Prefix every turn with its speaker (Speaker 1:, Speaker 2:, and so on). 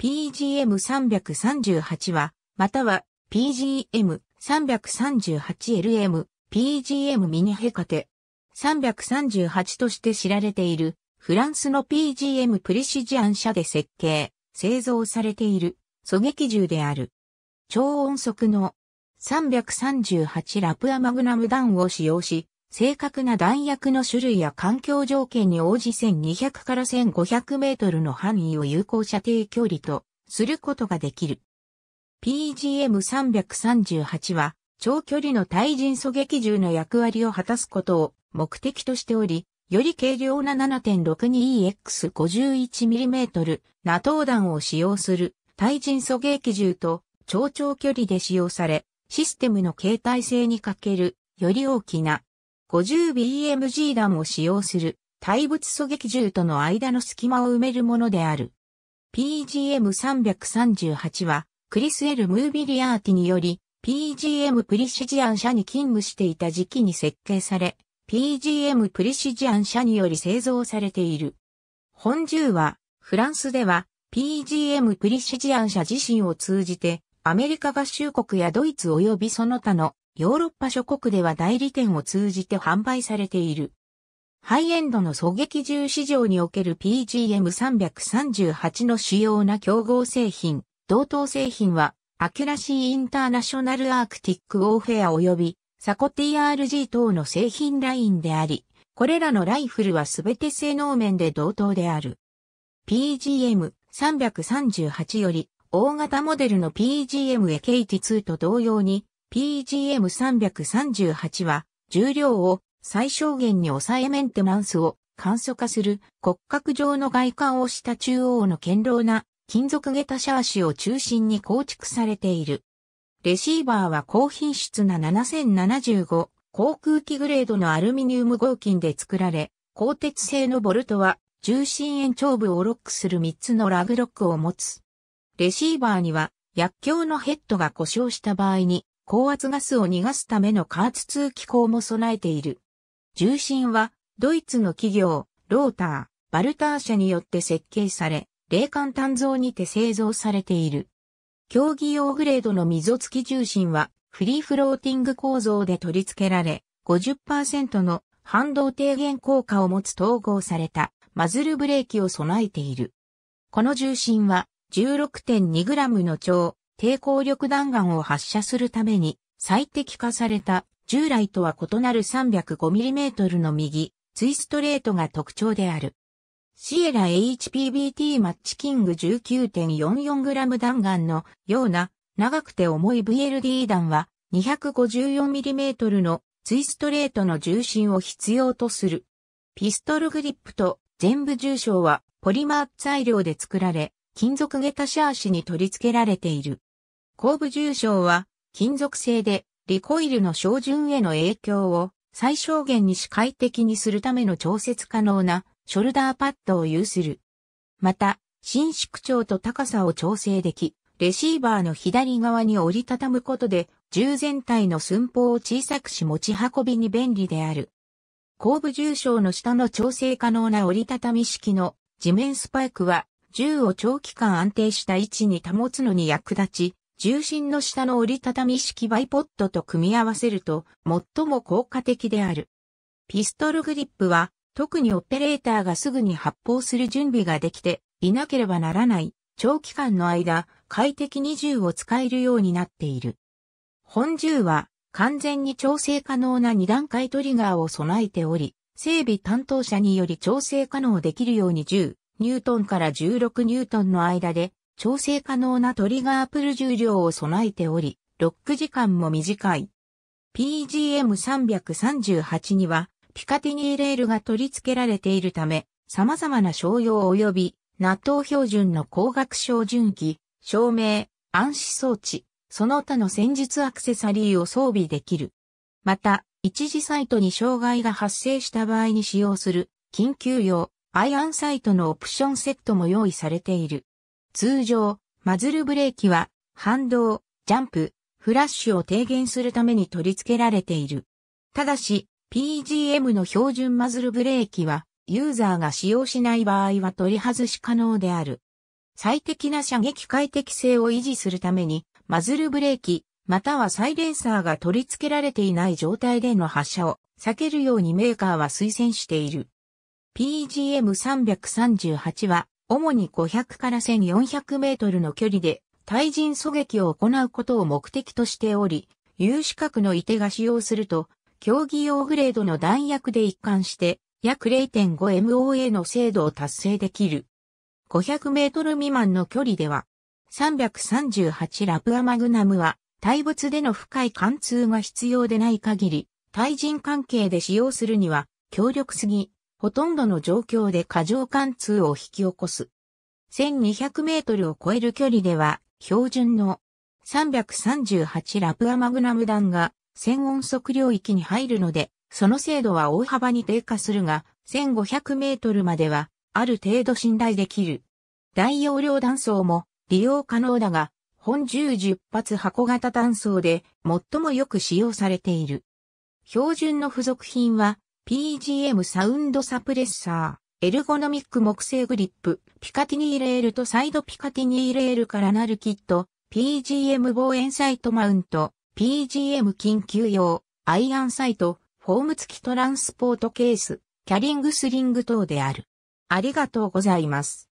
Speaker 1: PGM338 は、または PGM338LM、PGM ミニヘカテ338として知られている、フランスの PGM プリシジアン社で設計、製造されている、狙撃銃である。超音速の338ラプアマグナム弾を使用し、正確な弾薬の種類や環境条件に応じ1200から1500メートルの範囲を有効射程距離とすることができる。PGM338 は長距離の対人狙撃銃の役割を果たすことを目的としており、より軽量な 7.62EX51mm ナトー弾を使用する対人狙撃銃と超長距離で使用され、システムの形態性に欠けるより大きな 50BMG 弾を使用する対物狙撃銃との間の隙間を埋めるものである。PGM338 はクリス・エル・ムービリアーティにより PGM プリシジアン社に勤務していた時期に設計され、PGM プリシジアン社により製造されている。本銃はフランスでは PGM プリシジアン社自身を通じてアメリカ合衆国やドイツ及びその他のヨーロッパ諸国では代理店を通じて販売されている。ハイエンドの狙撃銃市場における PGM338 の主要な競合製品、同等製品は、アキュラシーインターナショナルアークティックオーフェア及び、サコ TRG 等の製品ラインであり、これらのライフルはすべて性能面で同等である。PGM338 より、大型モデルの PGM a k t 2と同様に、PGM338 は、重量を最小限に抑えメンテナンスを簡素化する骨格上の外観をした中央の堅牢な金属下駄シャーシを中心に構築されている。レシーバーは高品質な7075航空機グレードのアルミニウム合金で作られ、鋼鉄製のボルトは重心延長部をロックする3つのラグロックを持つ。レシーバーには薬莢のヘッドが故障した場合に高圧ガスを逃がすための加圧通気口も備えている。重心は、ドイツの企業、ローター、バルター社によって設計され、冷感炭造にて製造されている。競技用グレードの溝付き重心は、フリーフローティング構造で取り付けられ、50%の反動低減効果を持つ統合されたマズルブレーキを備えている。この重心は 16.2g の長、抵抗力弾丸を発射するために最適化された従来とは異なる 305mm の右、ツイストレートが特徴である。シエラ HPBT マッチキング 19.44g 弾丸のような長くて重い VLD 弾は 254mm のツイストレートの重心を必要とする。ピストルグリップと全部重傷はポリマー材料で作られ、金属下駄シャーシに取り付けられている。後部重症は金属製でリコイルの照準への影響を最小限に視界的にするための調節可能なショルダーパッドを有する。また、伸縮長と高さを調整でき、レシーバーの左側に折りたたむことで、銃全体の寸法を小さくし持ち運びに便利である。後部重症の下の調整可能な折りたたみ式の地面スパイクは、銃を長期間安定した位置に保つのに役立ち、重心の下の折りたたみ式バイポッドと組み合わせると最も効果的である。ピストルグリップは特にオペレーターがすぐに発砲する準備ができていなければならない長期間の間快適に銃を使えるようになっている。本銃は完全に調整可能な2段階トリガーを備えており、整備担当者により調整可能できるように10ニュートンから16ニュートンの間で調整可能なトリガープル重量を備えており、ロック時間も短い。PGM338 には、ピカティニーレールが取り付けられているため、様々な商用及び、納豆標準の光学照準器、照明、暗視装置、その他の戦術アクセサリーを装備できる。また、一時サイトに障害が発生した場合に使用する、緊急用、アイアンサイトのオプションセットも用意されている。通常、マズルブレーキは、反動、ジャンプ、フラッシュを低減するために取り付けられている。ただし、PGM の標準マズルブレーキは、ユーザーが使用しない場合は取り外し可能である。最適な射撃快適性を維持するために、マズルブレーキ、またはサイレンサーが取り付けられていない状態での発射を避けるようにメーカーは推薦している。PGM338 は主に500から1400メートルの距離で対人狙撃を行うことを目的としており、有資格の射手が使用すると、競技用グレードの弾薬で一貫して、約 0.5MOA の精度を達成できる。500メートル未満の距離では、338ラプアマグナムは、対物での深い貫通が必要でない限り、対人関係で使用するには、強力すぎ、ほとんどの状況で過剰貫通を引き起こす。1200メートルを超える距離では、標準の338ラプアマグナム弾が1000音速領域に入るので、その精度は大幅に低下するが、1500メートルまでは、ある程度信頼できる。大容量弾倉も利用可能だが、本10 10発箱型弾倉で最もよく使用されている。標準の付属品は PGM サウンドサプレッサー、エルゴノミック木製グリップ、ピカティニーレールとサイドピカティニーレールからなるキット、PGM 望遠サイトマウント、PGM 緊急用、アイアンサイト、フォーム付きトランスポートケース、キャリングスリング等である。ありがとうございます。